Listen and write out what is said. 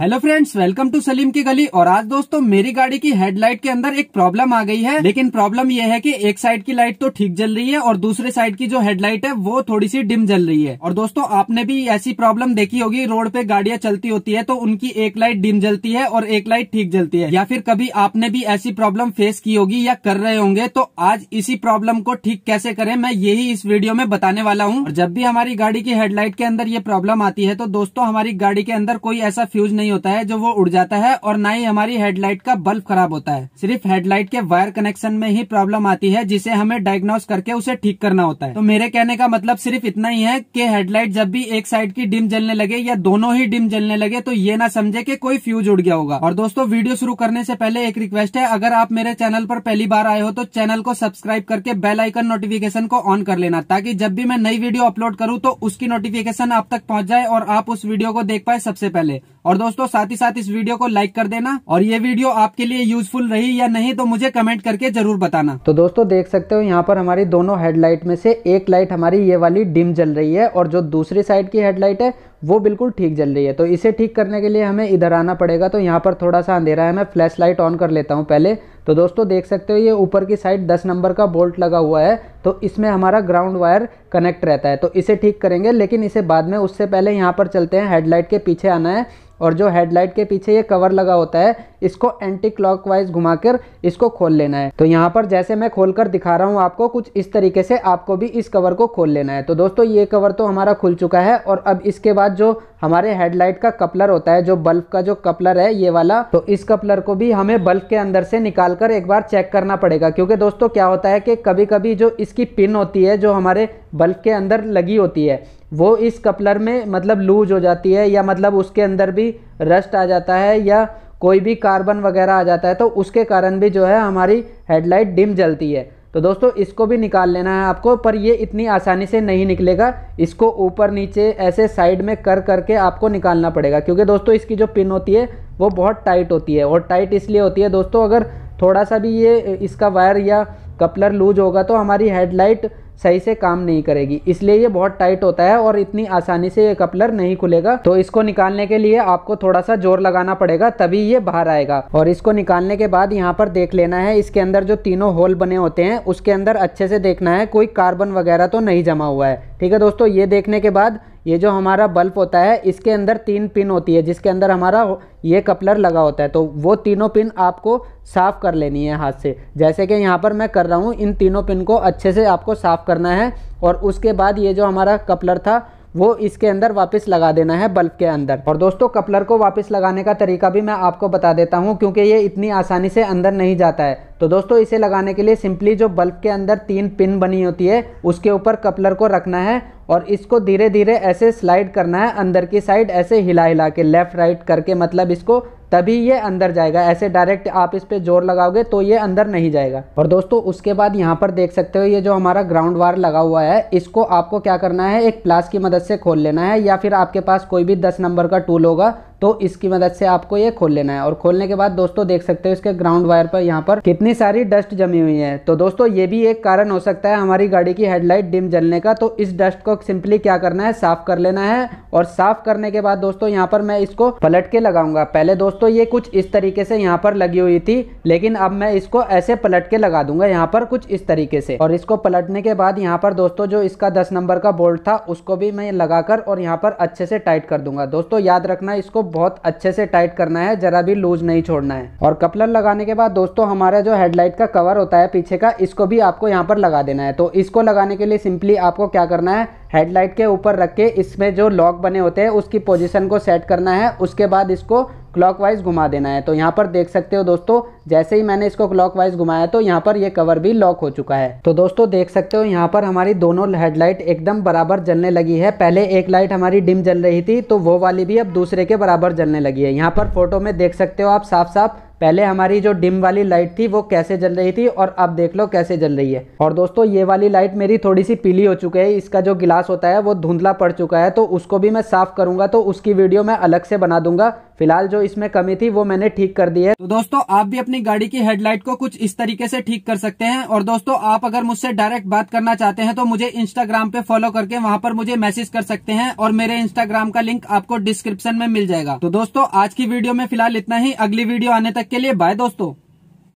hello friends welcome to Salim की गली और आज दोस्तों मेरी गाड़ी की हेडलाइट के अंदर एक प्रॉब्लम आ गई है लेकिन प्रॉब्लम यह है कि एक साइड की लाइट तो ठीक जल रही है और दूसरे साइड की जो हेडलाइट है वो थोड़ी सी डिम जल रही है और दोस्तों आपने भी ऐसी प्रॉब्लम देखी होगी रोड पे गाड़ियां चलती होती है तो उनकी एक लाइट डिम जलती है और एक लाइट ठीक जलती है या फिर कभी आपने भी ऐसी प्रॉब्लम फेस की होगी या कर रहे होंगे तो आज इसी प्रॉब्लम को ठीक कैसे करे मैं यही इस वीडियो में बताने वाला हूँ और जब भी हमारी गाड़ी की हेडलाइट के अंदर ये प्रॉब्लम आती है तो दोस्तों हमारी गाड़ी के अंदर कोई ऐसा फ्यूज नहीं नहीं होता है जो वो उड़ जाता है और ना ही हमारी हेडलाइट का बल्ब खराब होता है सिर्फ हेडलाइट के वायर कनेक्शन में ही प्रॉब्लम आती है जिसे हमें डायग्नोस करके उसे ठीक करना होता है तो मेरे कहने का मतलब सिर्फ इतना ही है की हेडलाइट जब भी एक साइड की डिम जलने लगे या दोनों ही डिम जलने लगे तो ये ना समझे की कोई फ्यूज उड़ गया होगा और दोस्तों वीडियो शुरू करने से पहले एक रिक्वेस्ट है अगर आप मेरे चैनल पर पहली बार आए हो तो चैनल को सब्सक्राइब करके बेल आइकन नोटिफिकेशन को ऑन कर लेना ताकि जब भी मैं नई वीडियो अपलोड करूँ तो उसकी नोटिफिकेशन आप तक पहुँच जाए और आप उस वीडियो को देख पाए सबसे पहले और दोस्तों साथ ही साथ इस वीडियो को लाइक कर देना और ये वीडियो आपके लिए यूजफुल रही या नहीं तो मुझे कमेंट करके जरूर बताना तो दोस्तों देख सकते हो यहाँ पर हमारी दोनों हेडलाइट में से एक लाइट हमारी ये वाली डिम जल रही है और जो दूसरी साइड की हेडलाइट है वो बिल्कुल ठीक जल रही है तो इसे ठीक करने के लिए हमें इधर आना पड़ेगा तो यहाँ पर थोड़ा सा अंधेरा है मैं फ्लैश लाइट ऑन कर लेता हूँ पहले तो दोस्तों देख सकते हो ये ऊपर की साइड 10 नंबर का बोल्ट लगा हुआ है तो इसमें हमारा ग्राउंड वायर कनेक्ट रहता है तो इसे ठीक करेंगे लेकिन इसे बाद में उससे पहले यहाँ पर चलते हैं हेडलाइट के पीछे आना है और जो हेडलाइट के पीछे ये कवर लगा होता है इसको एंटी क्लॉकवाइज घुमाकर इसको खोल लेना है तो यहाँ पर जैसे मैं खोलकर दिखा रहा हूँ आपको कुछ इस तरीके से आपको भी इस कवर को खोल लेना है तो दोस्तों ये कवर तो हमारा खुल चुका है और अब इसके बाद बाद जो हमारे हेडलाइट का कपलर होता है जो बल्ब का जो कपलर है ये वाला तो इस कपलर को भी हमें बल्ब के अंदर से निकाल कर एक बार चेक करना पड़ेगा क्योंकि दोस्तों क्या होता है कि कभी कभी जो इसकी पिन होती है जो हमारे बल्ब के अंदर लगी होती है वो इस कपलर में मतलब लूज हो जाती है या मतलब उसके अंदर भी रस्ट आ जाता है या कोई भी कार्बन वगैरह आ जाता है तो उसके कारण भी जो है हमारी हेडलाइट डिम जलती है तो दोस्तों इसको भी निकाल लेना है आपको पर ये इतनी आसानी से नहीं निकलेगा इसको ऊपर नीचे ऐसे साइड में कर करके आपको निकालना पड़ेगा क्योंकि दोस्तों इसकी जो पिन होती है वो बहुत टाइट होती है और टाइट इसलिए होती है दोस्तों अगर थोड़ा सा भी ये इसका वायर या कपलर लूज होगा तो हमारी हेडलाइट सही से काम नहीं करेगी इसलिए ये बहुत टाइट होता है और इतनी आसानी से ये कपलर नहीं खुलेगा तो इसको निकालने के लिए आपको थोड़ा सा जोर लगाना पड़ेगा तभी ये बाहर आएगा और इसको निकालने के बाद यहाँ पर देख लेना है इसके अंदर जो तीनों होल बने होते हैं उसके अंदर अच्छे से देखना है कोई कार्बन वगैरह तो नहीं जमा हुआ है ठीक है दोस्तों ये देखने के बाद ये जो हमारा बल्ब होता है इसके अंदर तीन पिन होती है जिसके अंदर हमारा ये कपलर लगा होता है तो वो तीनों पिन आपको साफ़ कर लेनी है हाथ से जैसे कि यहाँ पर मैं कर रहा हूँ इन तीनों पिन को अच्छे से आपको साफ़ करना है और उसके बाद ये जो हमारा कपलर था वो इसके अंदर वापस लगा देना है बल्ब के अंदर और दोस्तों कपलर को वापस लगाने का तरीका भी मैं आपको बता देता हूँ क्योंकि ये इतनी आसानी से अंदर नहीं जाता है तो दोस्तों इसे लगाने के लिए सिंपली जो बल्ब के अंदर तीन पिन बनी होती है उसके ऊपर कपलर को रखना है और इसको धीरे धीरे ऐसे स्लाइड करना है अंदर की साइड ऐसे हिला हिला के लेफ़्ट राइट करके मतलब इसको तभी ये अंदर जाएगा ऐसे डायरेक्ट आप इस पे जोर लगाओगे तो ये अंदर नहीं जाएगा और दोस्तों उसके बाद यहाँ पर देख सकते हो ये जो हमारा ग्राउंड वार लगा हुआ है इसको आपको क्या करना है एक प्लास की मदद से खोल लेना है या फिर आपके पास कोई भी दस नंबर का टूल होगा तो इसकी मदद से आपको ये खोल लेना है और खोलने के बाद दोस्तों देख सकते हो इसके ग्राउंड वायर पर यहाँ पर कितनी सारी डस्ट जमी हुई है तो दोस्तों ये भी एक कारण हो सकता है हमारी गाड़ी की हेडलाइट डिम जलने का तो इस डस्ट को सिंपली क्या करना है साफ कर लेना है और साफ करने के बाद दोस्तों यहाँ पर मैं इसको पलट के लगाऊंगा पहले दोस्तों ये कुछ इस तरीके से यहाँ पर लगी हुई थी लेकिन अब मैं इसको ऐसे पलट के लगा दूंगा यहाँ पर कुछ इस तरीके से और इसको पलटने के बाद यहाँ पर दोस्तों जो इसका दस नंबर का बोल्ट था उसको भी मैं लगाकर और यहाँ पर अच्छे से टाइट कर दूंगा दोस्तों याद रखना इसको बहुत अच्छे से टाइट करना है जरा भी लूज नहीं छोड़ना है और कपलर लगाने के बाद दोस्तों हमारा जो हेडलाइट का कवर होता है पीछे का इसको भी आपको यहाँ पर लगा देना है तो इसको लगाने के लिए सिंपली आपको क्या करना है हेडलाइट के ऊपर रख के इसमें जो लॉक बने होते हैं उसकी पोजीशन को सेट करना है उसके बाद इसको क्लॉकवाइज घुमा देना है तो यहाँ पर देख सकते हो दोस्तों जैसे ही मैंने इसको क्लॉकवाइज घुमाया तो यहाँ पर ये कवर भी लॉक हो चुका है तो दोस्तों देख सकते हो यहाँ पर हमारी दोनों हेडलाइट एकदम बराबर जलने लगी है पहले एक लाइट हमारी डिम जल रही थी तो वो वाली भी अब दूसरे के बराबर जलने लगी है यहाँ पर फोटो में देख सकते हो आप साफ साफ पहले हमारी जो डिम वाली लाइट थी वो कैसे जल रही थी और अब देख लो कैसे जल रही है और दोस्तों ये वाली लाइट मेरी थोड़ी सी पीली हो चुकी है इसका जो गिलास होता है वो धुंधला पड़ चुका है तो उसको भी मैं साफ़ करूंगा तो उसकी वीडियो मैं अलग से बना दूंगा फिलहाल जो इसमें कमी थी वो मैंने ठीक कर दी है तो दोस्तों आप भी अपनी गाड़ी की हेडलाइट को कुछ इस तरीके से ठीक कर सकते हैं और दोस्तों आप अगर मुझसे डायरेक्ट बात करना चाहते हैं तो मुझे इंस्टाग्राम पे फॉलो करके वहाँ पर मुझे मैसेज कर सकते हैं और मेरे इंस्टाग्राम का लिंक आपको डिस्क्रिप्शन में मिल जाएगा तो दोस्तों आज की वीडियो में फिलहाल इतना ही अगली वीडियो आने तक के लिए बाय दोस्तों